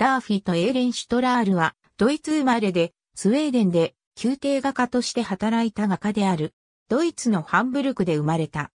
ダーフィとエーレン・シュトラールは、ドイツ生まれで、スウェーデンで、宮廷画家として働いた画家である、ドイツのハンブルクで生まれた。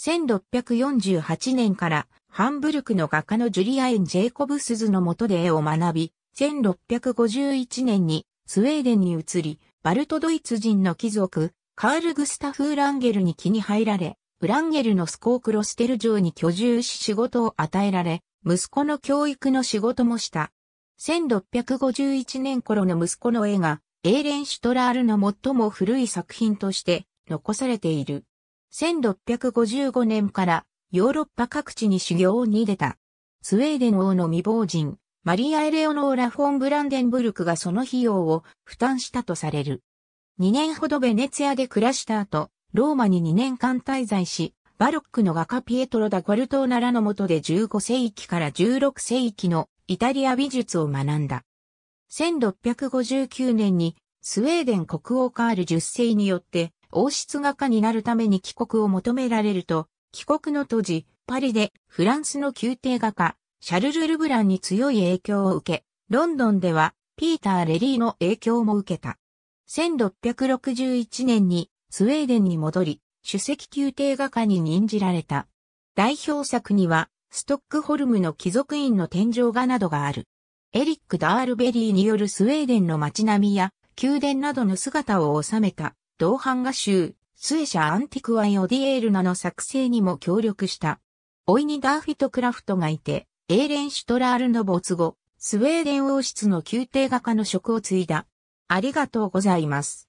1648年から、ハンブルクの画家のジュリアエン・ジェイコブスズの下で絵を学び、1651年にスウェーデンに移り、バルトドイツ人の貴族、カール・グスタフ・ウランゲルに気に入られ、ウランゲルのスコークロステル城に居住し仕事を与えられ、息子の教育の仕事もした。1651年頃の息子の絵が、エーレン・シュトラールの最も古い作品として残されている。1655年からヨーロッパ各地に修行に出た。スウェーデン王の未亡人、マリア・エレオノーラ・フォン・ブランデンブルクがその費用を負担したとされる。2年ほどベネツィアで暮らした後、ローマに2年間滞在し、バロックの画家ピエトロ・ダ・ゴルトーナらの下で15世紀から16世紀のイタリア美術を学んだ。1659年にスウェーデン国王カール10世によって王室画家になるために帰国を求められると、帰国の当時、パリでフランスの宮廷画家、シャルル・ルブランに強い影響を受け、ロンドンではピーター・レリーの影響も受けた。1661年にスウェーデンに戻り、首席宮廷画家に任じられた。代表作には、ストックホルムの貴族院の天井画などがある。エリック・ダールベリーによるスウェーデンの街並みや宮殿などの姿を収めた同版画集、スエシャ・アンティクワイ・オディエールナの作成にも協力した。おいにダーフィト・クラフトがいて、エーレン・シュトラールの没後、スウェーデン王室の宮廷画家の職を継いだ。ありがとうございます。